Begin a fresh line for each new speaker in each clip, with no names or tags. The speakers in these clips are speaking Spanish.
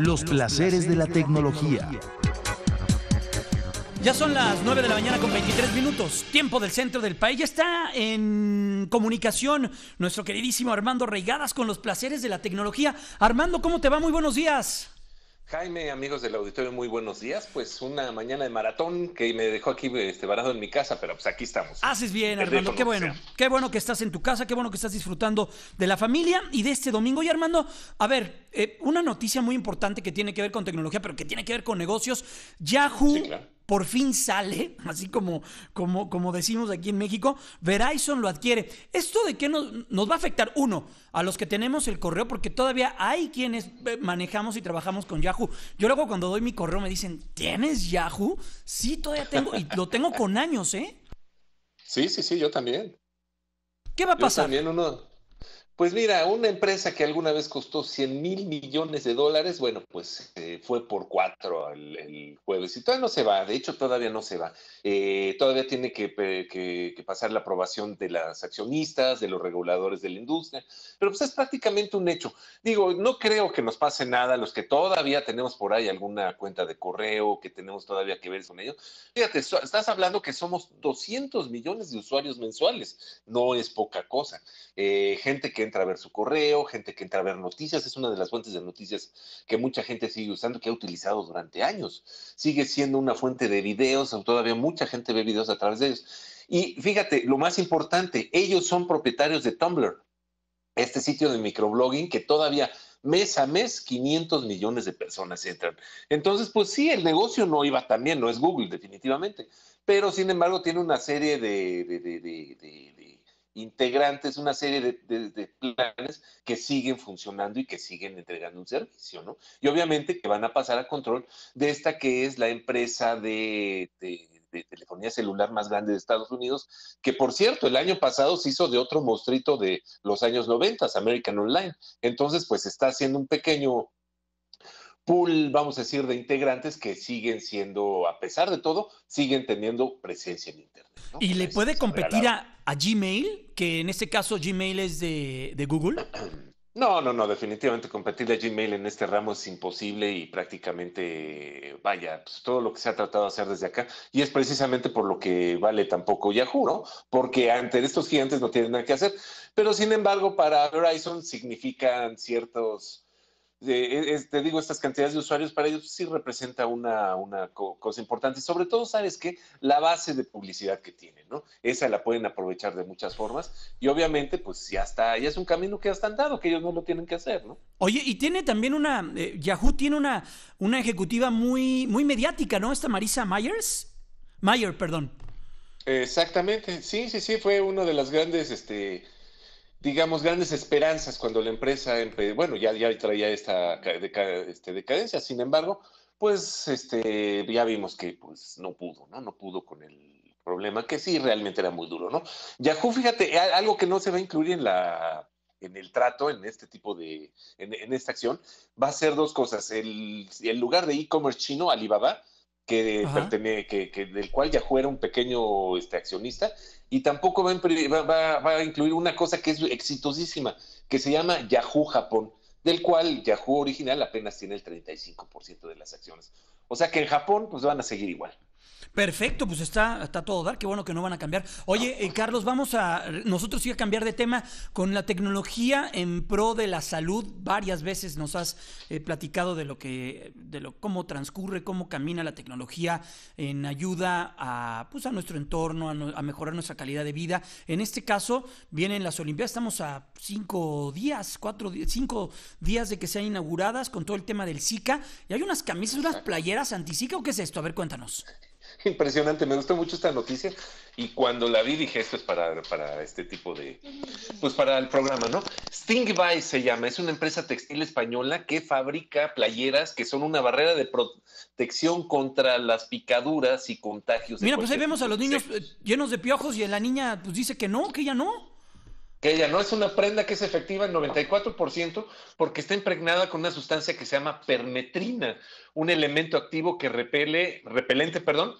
Los placeres de la tecnología.
Ya son las 9 de la mañana con 23 minutos, tiempo del centro del país. Ya está en comunicación nuestro queridísimo Armando Reigadas con los placeres de la tecnología. Armando, ¿cómo te va? Muy buenos días.
Jaime, amigos del auditorio, muy buenos días. Pues una mañana de maratón que me dejó aquí este, varado en mi casa, pero pues aquí estamos.
Haces bien, Armando, qué bueno. Qué bueno que estás en tu casa, qué bueno que estás disfrutando de la familia y de este domingo. Y Armando, a ver, eh, una noticia muy importante que tiene que ver con tecnología, pero que tiene que ver con negocios. Yahoo por fin sale, así como, como, como decimos aquí en México, Verizon lo adquiere. ¿Esto de qué nos, nos va a afectar? Uno, a los que tenemos el correo, porque todavía hay quienes eh, manejamos y trabajamos con Yahoo. Yo luego cuando doy mi correo me dicen, ¿tienes Yahoo? Sí, todavía tengo, y lo tengo con años, ¿eh? Sí, sí, sí, yo también.
¿Qué va a yo pasar? También uno, pues mira, una empresa que alguna vez costó 100 mil millones de dólares, bueno, pues eh, fue por cuatro el, jueves y todavía no se va, de hecho todavía no se va. Eh, todavía tiene que, pasar la aprobación de las accionistas, de los reguladores de la industria, pero pues es prácticamente un hecho. Digo, no creo que nos pase nada los que todavía tenemos por ahí alguna cuenta de correo, que tenemos todavía que ver con ellos. Fíjate, estás hablando que somos 200 millones de usuarios mensuales, no es poca cosa. Eh, gente que entra a ver su correo, gente que entra a ver noticias, es una de las fuentes de noticias que mucha gente sigue usando, que ha utilizado durante años. Sigue siendo una fuente de videos, todavía mucha gente ve videos a través de ellos. Y fíjate, lo más importante, ellos son propietarios de Tumblr, este sitio de microblogging que todavía mes a mes 500 millones de personas entran. Entonces, pues sí, el negocio no iba tan bien, no es Google definitivamente, pero sin embargo tiene una serie de, de integrantes, una serie de, planes que siguen funcionando y que siguen entregando un servicio, ¿no? Y obviamente que van a pasar a control de esta que es la empresa de, de, telefonía celular más grande de Estados Unidos, que por cierto, el año pasado se hizo de otro mostrito de los años 90, American Online. Entonces, pues está haciendo un pequeño pool, vamos a decir, de integrantes que siguen siendo, a pesar de todo, siguen teniendo presencia en Internet.
¿Y le puede competir a, Gmail, que en este caso Gmail es de, Google?
No, no, no, definitivamente competirle a Gmail en este ramo es imposible y prácticamente, vaya, pues todo lo que se ha tratado de hacer desde acá. Y es precisamente por lo que vale tampoco Yahoo, ¿no? Porque ante estos gigantes no tienen nada que hacer. Pero sin embargo, para Verizon significan ciertos e, te digo, estas cantidades de usuarios para ellos sí representa una, cosa importante. Sobre todo, ¿sabes que La base de publicidad que tienen, ¿no? Esa la pueden aprovechar de muchas formas y obviamente, pues ya está, ya es un camino que ya están dado, que ellos no lo tienen que hacer, ¿no?
Oye, y tiene también una, eh, Yahoo tiene una, una ejecutiva muy, muy mediática, ¿no? Esta Marisa Myers. Mayer, perdón.
Exactamente, sí, sí, sí, fue una de las grandes, este, digamos, grandes esperanzas cuando la empresa, bueno, ya, ya traía esta este, decadencia, sin embargo, pues este, ya vimos que pues, no pudo, ¿no? No pudo con el problema, que sí, realmente era muy duro, ¿no? Yahoo, fíjate, algo que no se va a incluir en la en el trato, en este tipo de, en, esta acción, va a ser dos cosas. El, el lugar de e-commerce chino, Alibaba, que, que, del cual Yahoo era un pequeño este, accionista, y tampoco va a, incluir una cosa que es exitosísima, que se llama Yahoo Japón, del cual Yahoo original apenas tiene el 35% de las acciones. O sea que en Japón pues van a seguir
igual. Perfecto, pues está, está todo dar, qué bueno que no van a cambiar. Oye, eh, Carlos, vamos a nosotros sí a cambiar de tema con la tecnología en pro de la salud. Varias veces nos has eh, platicado de lo que, de lo cómo transcurre, cómo camina la tecnología en ayuda a, pues, a nuestro entorno, a, mejorar nuestra calidad de vida. En este caso vienen las Olimpiadas, estamos a cinco días, cuatro, cinco días de que sean inauguradas con todo el tema del Zika y hay unas camisas, unas playeras anti-Zika o qué es esto. A ver, cuéntanos.
impresionante, me gustó mucho esta noticia y cuando la vi dije, esto es para, para este tipo de, pues para el programa, ¿no? Stingby se llama, es una empresa textil española que fabrica playeras que son una barrera de protección contra las picaduras y contagios. Mira, pues ahí vemos a los niños
eh, llenos de piojos y la niña pues dice que no, que ella no que ella no es una prenda que es efectiva en 94% porque está impregnada
con una sustancia que se llama permetrina, un elemento activo que repele, repelente, perdón,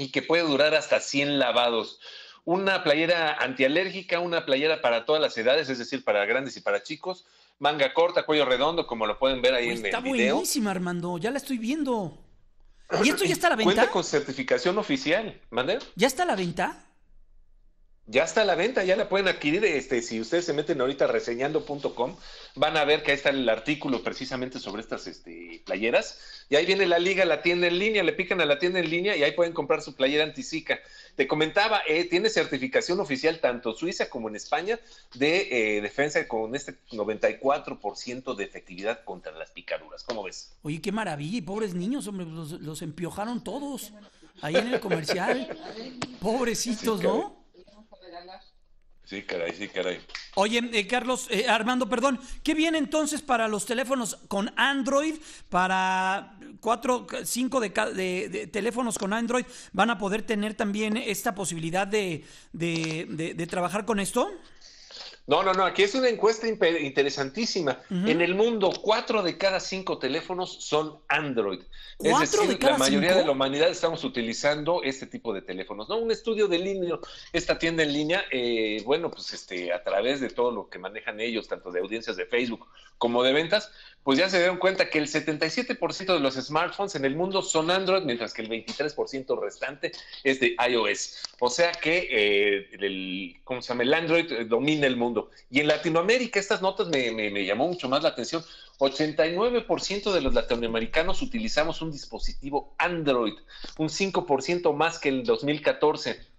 y que puede durar hasta 100 lavados. Una playera antialérgica, una playera para todas las edades, es decir, para grandes y para chicos. Manga corta, cuello redondo, como lo pueden ver ahí en el video. Está buenísima,
Armando. Ya la estoy viendo. ¿Y esto ya está a la venta? Cuenta
con certificación oficial, ¿mande?
¿Ya está a la venta?
ya está a la venta, ya la pueden adquirir. Este, si ustedes se meten ahorita reseñando.com, van a ver que ahí está el artículo precisamente sobre estas este, playeras. Y ahí viene la liga, la tienda en línea, le pican a la tienda en línea y ahí pueden comprar su playera anticica. Te comentaba, eh, tiene certificación oficial tanto Suiza como en España de eh, defensa con este 94% de efectividad contra las picaduras. ¿Cómo ves?
Oye, qué maravilla, y pobres niños, hombre, los empiojaron todos ahí en el comercial. Pobrecitos, ¿no?
Sí, caray, sí, caray.
Oye, eh, Carlos, eh, Armando, perdón, ¿qué viene entonces para los teléfonos con Android? Para cuatro, cinco de, teléfonos con Android, ¿van a poder tener también esta posibilidad de, de trabajar con esto? No, no, no, aquí es una encuesta interesantísima. En el mundo,
cuatro de cada cinco teléfonos son Android. Es decir, la mayoría de la humanidad estamos utilizando este tipo de teléfonos. ¿no? Un estudio de línea, esta tienda en línea, eh, bueno, pues este, a través de todo lo que manejan ellos, tanto de audiencias de Facebook como de ventas, pues ya se dieron cuenta que el 77% de los smartphones en el mundo son Android, mientras que el 23% restante es de iOS. O sea que eh, el, ¿cómo se el Android eh, domina el mundo y en Latinoamérica, estas notas me, llamó mucho más la atención. 89% de los latinoamericanos utilizamos un dispositivo Android, un 5% más que el 2014.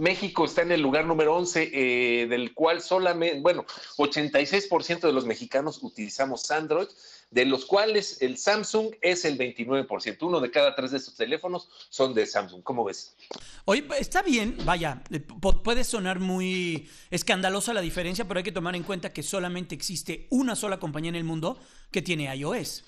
México está en el lugar número 11, eh, del cual solamente, bueno, 86% de los mexicanos utilizamos Android de los cuales el Samsung es el 29%. Uno de cada tres de estos teléfonos son de Samsung. ¿Cómo ves?
Oye, está bien, vaya, eh, puede sonar muy escandalosa la diferencia, pero hay que tomar en cuenta que solamente existe una sola compañía en el mundo que tiene iOS.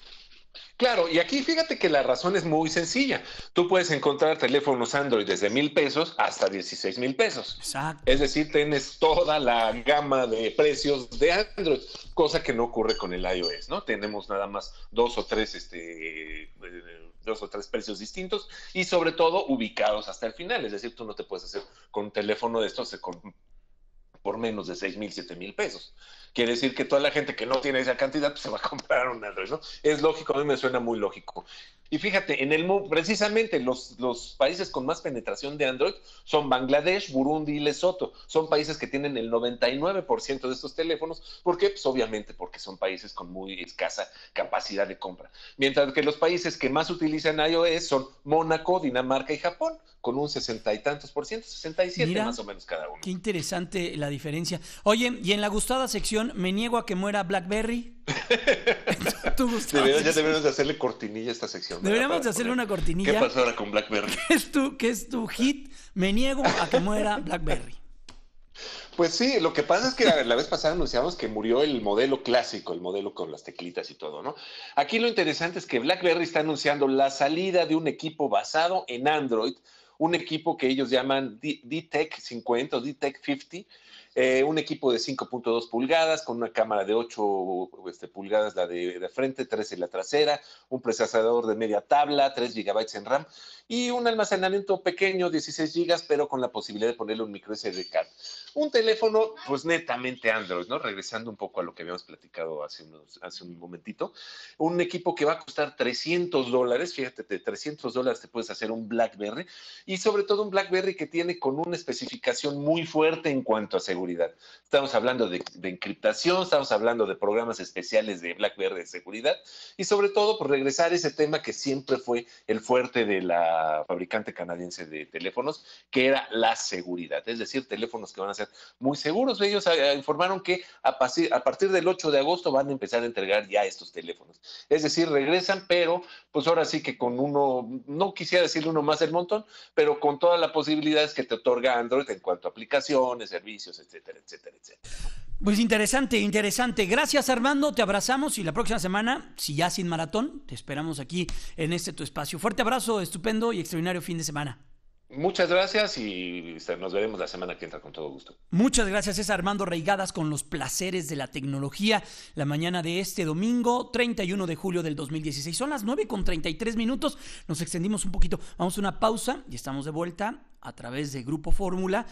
Claro, y aquí fíjate que la razón es muy sencilla. Tú puedes encontrar teléfonos Android desde mil pesos hasta 16 mil pesos. Exacto. Es decir, tienes toda la gama de precios de Android, cosa que no ocurre con el iOS, ¿no? Tenemos nada más dos o tres, este, eh, dos o tres precios distintos y sobre todo ubicados hasta el final. Es decir, tú no te puedes hacer con un teléfono de estos eh, con por menos de 6 mil, 7 mil pesos. Quiere decir que toda la gente que no tiene esa cantidad pues, se va a comprar un Android, Es lógico, a mí me suena muy lógico. Y fíjate, en el precisamente los, países con más penetración de Android son Bangladesh, Burundi y Lesoto. Son países que tienen el 99% de estos teléfonos. ¿Por qué? Pues obviamente porque son países con muy escasa capacidad de compra. Mientras que los países que más utilizan iOS son Mónaco, Dinamarca y Japón, con un sesenta y tantos por ciento, 67 más o menos cada uno.
Qué interesante la diferencia. Oye, y en la gustada sección, me niego a que muera BlackBerry. ¿Tú ya
debemos hacerle cortinilla a esta sección. Deberíamos hacerle una cortinilla. ¿Qué pasó ahora con Blackberry?
¿Qué es tu, es tu hit? Me niego a que muera Blackberry.
Pues sí, lo que pasa es que la, vez pasada anunciamos que murió el modelo clásico, el modelo con las teclitas y todo, ¿no? Aquí lo interesante es que BlackBerry está anunciando la salida de un equipo basado en Android, un equipo que ellos llaman d 50 o D-Tech 50, eh, un equipo de 5.2 pulgadas con una cámara de 8 este, pulgadas la de, frente, 3 en la trasera, un procesador de media tabla, 3 GB en RAM y un almacenamiento pequeño, 16 GB, pero con la posibilidad de ponerle un micro SD card. Un teléfono, pues netamente Android, ¿no? Regresando un poco a lo que habíamos platicado hace, unos, hace un momentito. Un equipo que va a costar 300 dólares, fíjate, de 300 dólares te puedes hacer un BlackBerry y sobre todo un BlackBerry que tiene con una especificación muy fuerte en cuanto a seguridad Estamos hablando de, encriptación, estamos hablando de programas especiales de BlackBerry de seguridad y sobre todo por pues, regresar ese tema que siempre fue el fuerte de la fabricante canadiense de teléfonos, que era la seguridad, es decir, teléfonos que van a ser muy seguros. Ellos eh, informaron que a, partir del 8 de agosto van a empezar a entregar ya estos teléfonos. Es decir, regresan, pero pues ahora sí que con uno, no quisiera decir uno más el montón, pero con todas las posibilidades que te otorga Android en cuanto a aplicaciones, servicios, etc etcétera,
Pues interesante, interesante. Gracias Armando, te abrazamos y la próxima semana, si ya sin maratón, te esperamos aquí en este tu espacio. Fuerte abrazo, estupendo y extraordinario fin de semana.
Muchas gracias y este, nos veremos la semana que entra con todo gusto.
Muchas gracias, es Armando Reigadas con los placeres de la tecnología. La mañana de este domingo, 31 de julio del 2016. Son las 9 con 33 minutos. Nos extendimos un poquito. Vamos a una pausa y estamos de vuelta a través de Grupo Fórmula.